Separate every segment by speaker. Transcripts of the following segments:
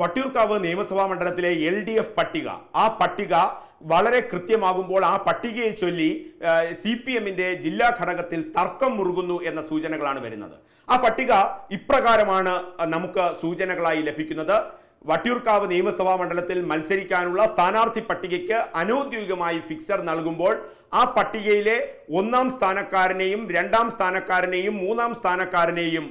Speaker 1: വട്ടിയൂർക്കാവ് നിയമസഭാ മണ്ഡലത്തിലെ L D F പട്ടിക ആ പട്ടിക വളരെ കൃത്യമാകുമ്പോൾ ആ പട്ടികയെ ചൊല്ലി സി പി എമ്മിൻ്റെ ജില്ലാ ഘടകത്തിൽ തർക്കം മുറുകുന്നു എന്ന സൂചനകളാണ് വരുന്നത് ആ പട്ടിക ഇപ്രകാരമാണ് നമുക്ക് സൂചനകളായി ലഭിക്കുന്നത് വട്ടിയൂർക്കാവ് നിയമസഭാ മണ്ഡലത്തിൽ മത്സരിക്കാനുള്ള സ്ഥാനാർത്ഥി പട്ടികയ്ക്ക് അനൌദ്യോഗികമായി ഫിക്സർ നൽകുമ്പോൾ ആ പട്ടികയിലെ ഒന്നാം സ്ഥാനക്കാരനെയും രണ്ടാം സ്ഥാനക്കാരനെയും മൂന്നാം സ്ഥാനക്കാരനെയും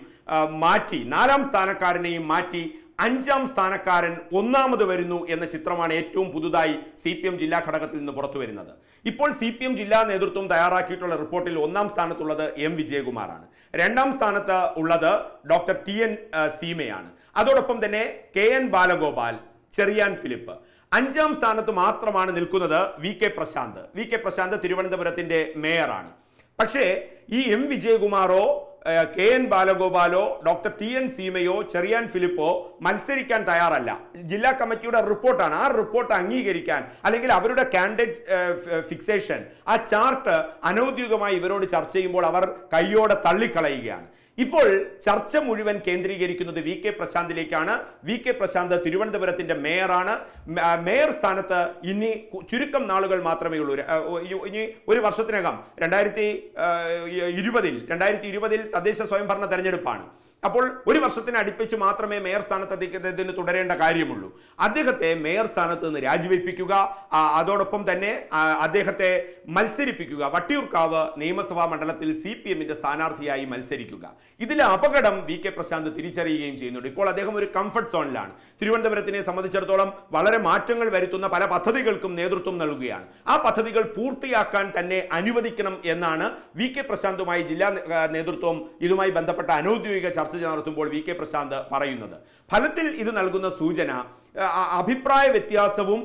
Speaker 1: മാറ്റി നാലാം സ്ഥാനക്കാരനെയും മാറ്റി അഞ്ചാം സ്ഥാനക്കാരൻ ഒന്നാമത് വരുന്നു എന്ന ചിത്രമാണ് ഏറ്റവും പുതുതായി സി പി എം ജില്ലാ ഘടകത്തിൽ നിന്ന് പുറത്തു വരുന്നത് ഇപ്പോൾ സി പി എം ജില്ലാ നേതൃത്വം തയ്യാറാക്കിയിട്ടുള്ള റിപ്പോർട്ടിൽ ഒന്നാം സ്ഥാനത്തുള്ളത് എം വിജയകുമാറാണ് രണ്ടാം സ്ഥാനത്ത് ഉള്ളത് ഡോക്ടർ ടി എൻ സീമയാണ് അതോടൊപ്പം തന്നെ കെ എൻ ബാലഗോപാൽ ചെറിയാൻ ഫിലിപ്പ് അഞ്ചാം സ്ഥാനത്ത് മാത്രമാണ് നിൽക്കുന്നത് V K Prashanth V K Prashanth തിരുവനന്തപുരത്തിന്റെ മേയറാണ് പക്ഷേ ഈ എം വിജയകുമാറോ കെ എൻ ബാലഗോപാലോ ഡോക്ടർ ടി എൻ സീമയോ ചെറിയാൻ ഫിലിപ്പോ മത്സരിക്കാൻ തയ്യാറല്ല ജില്ലാ കമ്മിറ്റിയുടെ റിപ്പോർട്ടാണ് ആ റിപ്പോർട്ട് അംഗീകരിക്കാൻ അല്ലെങ്കിൽ അവരുടെ കാൻഡിഡേറ്റ് ഫിക്സേഷൻ ആ ചാർട്ട് അനൌദ്യോഗികമായി ഇവരോട് ചർച്ച ചെയ്യുമ്പോൾ അവർ കൈയോടെ തള്ളിക്കളയുകയാണ് ഇപ്പോൾ ചർച്ച മുഴുവൻ കേന്ദ്രീകരിക്കുന്നത് വി കെ പ്രശാന്തിലേക്കാണ് വി കെ പ്രശാന്ത് തിരുവനന്തപുരത്തിന്റെ മേയറാണ് മേയർ സ്ഥാനത്ത് ഇനി ചുരുക്കം നാളുകൾ മാത്രമേ ഉള്ളൂ ഇനി ഒരു വർഷത്തിനകം രണ്ടായിരത്തി ഇരുപതിൽ രണ്ടായിരത്തി ഇരുപതിൽ തദ്ദേശ സ്വയംഭരണ തെരഞ്ഞെടുപ്പാണ് അപ്പോൾ ഒരു വർഷത്തിന് അടുപ്പിച്ച് മാത്രമേ മേയർ സ്ഥാനത്ത് അദ്ദേഹത്തിന് തുടരേണ്ട കാര്യമുള്ളൂ അദ്ദേഹത്തെ മേയർ സ്ഥാനത്ത് നിന്ന് രാജിവെപ്പിക്കുക അതോടൊപ്പം തന്നെ അദ്ദേഹത്തെ മത്സരിപ്പിക്കുക വട്ടിയൂർക്കാവ് നിയമസഭാ മണ്ഡലത്തിൽ സി പി എമ്മിന്റെ സ്ഥാനാർത്ഥിയായി മത്സരിക്കുക ഇതിലെ അപകടം വി കെ പ്രശാന്ത് തിരിച്ചറിയുകയും ചെയ്യുന്നുണ്ട് ഇപ്പോൾ അദ്ദേഹം ഒരു കംഫർട്ട് സോണിലാണ് തിരുവനന്തപുരത്തിനെ സംബന്ധിച്ചിടത്തോളം വളരെ മാറ്റങ്ങൾ വരുത്തുന്ന പല പദ്ധതികൾക്കും നേതൃത്വം നൽകുകയാണ് ആ പദ്ധതികൾ പൂർത്തിയാക്കാൻ തന്നെ അനുവദിക്കണം എന്നാണ് വി കെ പ്രശാന്തുമായി ജില്ലാ നേതൃത്വം ഇതുമായി ബന്ധപ്പെട്ട അനൌദ്യോഗിക ചർച്ച ചർച്ച നടത്തുമ്പോൾ വി കെ പ്രശാന്ത് പറയുന്നത് ഫലത്തിൽ ഇത് നൽകുന്ന സൂചന അഭിപ്രായ വ്യത്യാസവും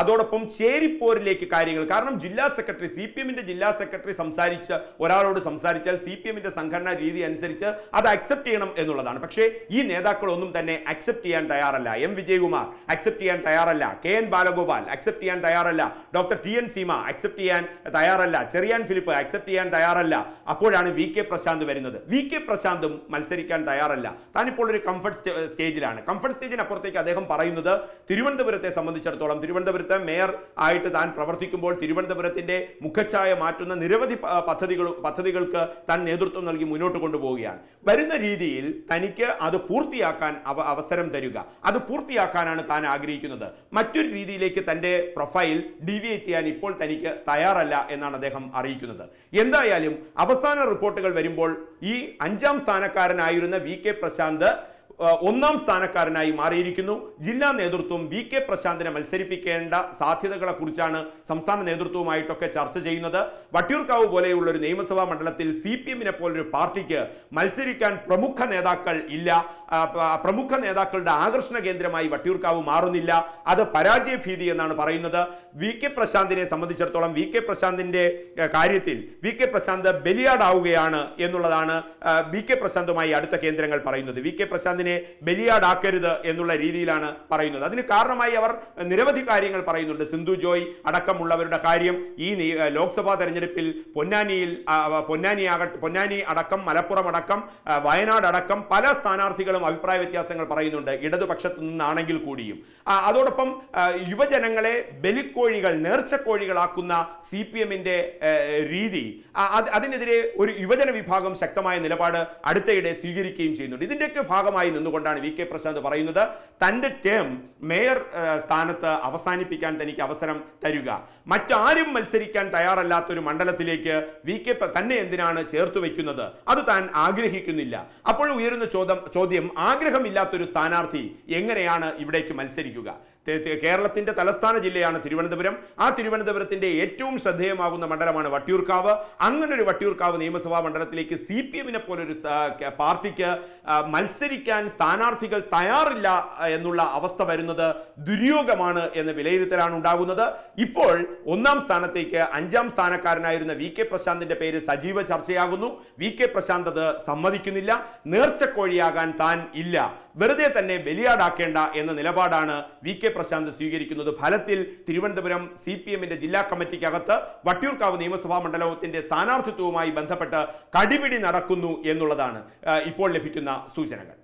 Speaker 1: അതോടൊപ്പം ചേരിപ്പോരിലേക്ക് കാര്യങ്ങൾ കാരണം ജില്ലാ സെക്രട്ടറി സി പി എമ്മിന്റെ ജില്ലാ സെക്രട്ടറി സംസാരിച്ച് ഒരാളോട് സംസാരിച്ചാൽ സി പി എമ്മിന്റെ സംഘടനാ രീതി അനുസരിച്ച് അത് അക്സെപ്റ്റ് ചെയ്യണം എന്നുള്ളതാണ് പക്ഷേ ഈ നേതാക്കളൊന്നും തന്നെ അക്സെപ്റ്റ് ചെയ്യാൻ തയ്യാറല്ല എം വിജയകുമാർ അക്സെപ്റ്റ് ചെയ്യാൻ തയ്യാറല്ല കെ എൻ ബാലഗോപാൽ അക്സെപ്റ്റ് ചെയ്യാൻ തയ്യാറല്ല doctor T N Seema accept ചെയ്യാൻ തയ്യാറല്ല ചെറിയാൻ ഫിലിപ്പ് അക്സെപ്റ്റ് ചെയ്യാൻ തയ്യാറല്ല അപ്പോഴാണ് വി കെ പ്രശാന്ത് വരുന്നത് വി കെ പ്രശാന്തും മത്സരിക്കാൻ തയ്യാറല്ല താനിപ്പോൾ ഒരു കംഫർട്ട് സ്റ്റേജിലാണ് കംഫർട്ട് സ്റ്റേജിനപ്പുറത്തേക്ക് അദ്ദേഹം പറയുന്നത് തിരുവനന്തപുരത്തെ സംബന്ധിച്ചിടത്തോളം തിരുവനന്തപുരത്ത് മേയർ ആയിട്ട് താൻ പ്രവർത്തിക്കുമ്പോൾ തിരുവനന്തപുരത്തിന്റെ മുഖച്ഛായ മാറ്റുന്ന നിരവധി പദ്ധതികൾ പദ്ധതികൾക്ക് താൻ നേതൃത്വം നൽകി മുന്നോട്ട് കൊണ്ടുപോവുകയാണ് വരുന്ന രീതിയിൽ തനിക്ക് അത് പൂർത്തിയാക്കാൻ അവസരം തരിക അത് പൂർത്തിയാക്കാനാണ് താൻ ആഗ്രഹിക്കുന്നത് മറ്റൊരു രീതിയിലേക്ക് തന്റെ പ്രൊഫൈൽ ഡീവിയേറ്റ് ചെയ്യാൻ ഇപ്പോൾ തനിക്ക് തയ്യാറല്ല എന്നാണ് അദ്ദേഹം അറിയിക്കുന്നത് എന്തായാലും അവസാന റിപ്പോർട്ടുകൾ വരുമ്പോൾ ഈ അഞ്ചാം സ്ഥാനക്കാരനായിരുന്ന വി കെ പ്രശാന്ത് ഒന്നാം സ്ഥാനക്കാരനായി മാറിയിരിക്കുന്നു ജില്ലാ നേതൃത്വം വി കെ പ്രശാന്തിനെ മത്സരിപ്പിക്കേണ്ട സാധ്യതകളെക്കുറിച്ചാണ് സംസ്ഥാന നേതൃത്വവുമായിട്ടൊക്കെ ചർച്ച ചെയ്യുന്നത് വട്ടിയൂർക്കാവ് പോലെയുള്ള ഒരു നിയമസഭാ മണ്ഡലത്തിൽ സി പി എമ്മിനെ പോലൊരു പാർട്ടിക്ക് മത്സരിക്കാൻ പ്രമുഖ നേതാക്കൾ ഇല്ല പ്രമുഖ നേതാക്കളുടെ ആകർഷണ കേന്ദ്രമായി വട്ടിയൂർക്കാവ് മാറുന്നില്ല അത് പരാജയ ഭീതി എന്നാണ് പറയുന്നത് വി കെ പ്രശാന്തിനെ സംബന്ധിച്ചിടത്തോളം വി കെ പ്രശാന്തിൻ്റെ കാര്യത്തിൽ വി കെ പ്രശാന്ത് ബലിയാടാവുകയാണ് എന്നുള്ളതാണ് വി കെ പ്രശാന്തുമായി അടുത്ത കേന്ദ്രങ്ങൾ പറയുന്നത് വി കെ പ്രശാന്തിനെ ബലിയാടാക്കരുത് എന്നുള്ള രീതിയിലാണ് പറയുന്നത് അതിന് കാരണമായി അവർ നിരവധി കാര്യങ്ങൾ പറയുന്നുണ്ട് സിന്ധു ജോയ് അടക്കമുള്ളവരുടെ കാര്യം ഈ ലോക്സഭാ തെരഞ്ഞെടുപ്പിൽ പൊന്നാനിയിൽ പൊന്നാനി ആകട്ടെ പൊന്നാനി അടക്കം മലപ്പുറം അടക്കം വയനാട് അടക്കം പല സ്ഥാനാർത്ഥികളും അഭിപ്രായ വ്യത്യാസങ്ങൾ പറയുന്നുണ്ട് ഇടതുപക്ഷത്തു നിന്നാണെങ്കിൽ കൂടിയും അതോടൊപ്പം യുവജനങ്ങളെ ബലിക്കോ കോഴികൾ കോഴികളാക്കുന്ന സി പി എമ്മിൻ്റെ രീതി അതിനെതിരെ ഒരു യുവജന വിഭാഗം ശക്തമായ നിലപാട് അടുത്തയിടെ സ്വീകരിക്കുകയും ചെയ്യുന്നുണ്ട് ഇതിൻ്റെയൊക്കെ ഭാഗമായി നിന്നുകൊണ്ടാണ് വി കെ പ്രശാന്ത് പറയുന്നത് തൻ്റെ ടേം മേയർ സ്ഥാനത്ത് അവസാനിപ്പിക്കാൻ തനിക്ക് അവസരം തരിക മറ്റാരും മത്സരിക്കാൻ തയ്യാറല്ലാത്തൊരു മണ്ഡലത്തിലേക്ക് വി കെ തന്നെ എന്തിനാണ് ചേർത്തു വയ്ക്കുന്നത് അത് താൻ ആഗ്രഹിക്കുന്നില്ല അപ്പോൾ ഉയരുന്ന ചോദ്യം ചോദ്യം ആഗ്രഹമില്ലാത്തൊരു സ്ഥാനാർത്ഥി എങ്ങനെയാണ് ഇവിടേക്ക് മത്സരിക്കുക കേരളത്തിൻ്റെ തലസ്ഥാന ജില്ലയാണ് തിരുവനന്തപുരം ആ തിരുവനന്തപുരത്തിൻ്റെ ഏറ്റവും ശ്രദ്ധേയമാകുന്ന മണ്ഡലമാണ് വട്ടിയൂർക്കാവ് അങ്ങനെ ഒരു വട്ടിയൂർക്കാവ് നിയമസഭാ മണ്ഡലത്തിലേക്ക് സി പി എമ്മിനെ പോലൊരു പാർട്ടിക്ക് മത്സരിക്കാൻ സ്ഥാനാർത്ഥികൾ തയ്യാറില്ല എന്നുള്ള അവസ്ഥ വരുന്നത് ദുര്യോഗമാണ് എന്ന വിലയിരുത്തലാണ് ഉണ്ടാകുന്നത് ഇപ്പോൾ ഒന്നാം സ്ഥാനത്തേക്ക് അഞ്ചാം സ്ഥാനക്കാരനായിരുന്ന വി കെ പ്രശാന്തിന്റെ പേര് സജീവ ചർച്ചയാകുന്നു വി കെ പ്രശാന്ത് അത് സമ്മതിക്കുന്നില്ല നേർച്ചക്കോഴിയാകാൻ താൻ ഇല്ല വെറുതെ തന്നെ ബലിയാടാക്കേണ്ട എന്ന നിലപാടാണ് വി കെ പ്രശാന്ത് സ്വീകരിക്കുന്നത് ഫലത്തിൽ തിരുവനന്തപുരം സി പി എമ്മിന്റെ ജില്ലാ കമ്മിറ്റിക്കകത്ത് വട്ടിയൂർക്കാവ് നിയമസഭാ മണ്ഡലത്തിന്റെ സ്ഥാനാർത്ഥിത്വവുമായി ബന്ധപ്പെട്ട് കടിപിടി നടക്കുന്നു എന്നുള്ളതാണ് ഇപ്പോൾ ലഭിക്കുന്ന സൂചനകൾ